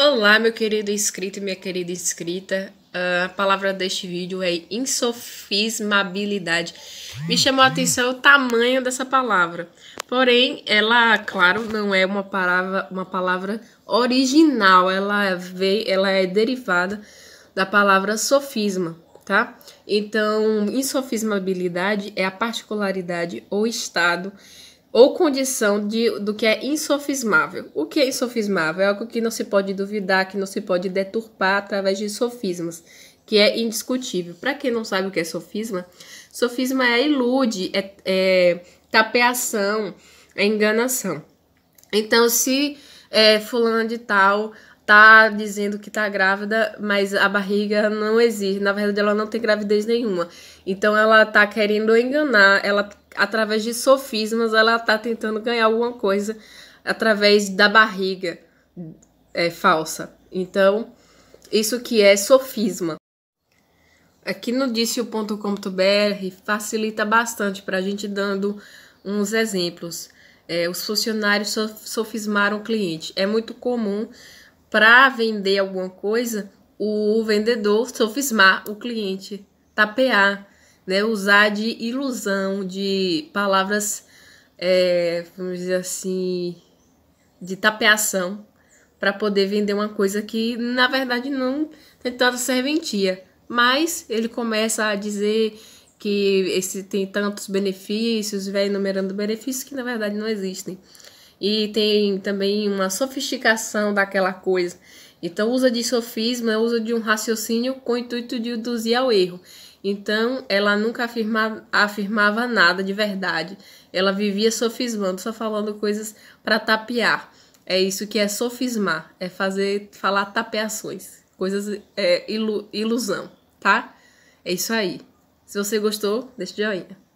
Olá, meu querido inscrito e minha querida inscrita. Uh, a palavra deste vídeo é insofismabilidade. Me chamou a atenção o tamanho dessa palavra. Porém, ela, claro, não é uma palavra, uma palavra original. Ela, veio, ela é derivada da palavra sofisma, tá? Então, insofismabilidade é a particularidade ou estado ou condição de, do que é insofismável. O que é insofismável? É algo que não se pode duvidar, que não se pode deturpar através de sofismas, que é indiscutível. Para quem não sabe o que é sofisma, sofisma é ilude, é, é tapeação, é enganação. Então, se é, fulano de tal tá dizendo que tá grávida, mas a barriga não existe. Na verdade, ela não tem gravidez nenhuma. Então ela tá querendo enganar, ela através de sofismas, ela tá tentando ganhar alguma coisa através da barriga é falsa. Então, isso que é sofisma. Aqui no dicio.com.br facilita bastante para a gente dando uns exemplos. É, os funcionários sofismaram o cliente. É muito comum para vender alguma coisa, o vendedor sofismar o cliente, tapear, né? usar de ilusão, de palavras, é, vamos dizer assim, de tapeação, para poder vender uma coisa que na verdade não tem tanta serventia. Mas ele começa a dizer que esse tem tantos benefícios, vai enumerando benefícios que na verdade não existem e tem também uma sofisticação daquela coisa. Então, usa de sofisma, usa de um raciocínio com o intuito de induzir ao erro. Então, ela nunca afirma, afirmava nada de verdade. Ela vivia sofismando, só falando coisas para tapear. É isso que é sofismar, é fazer falar tapeações, coisas é, ilu, ilusão, tá? É isso aí. Se você gostou, deixa o joinha.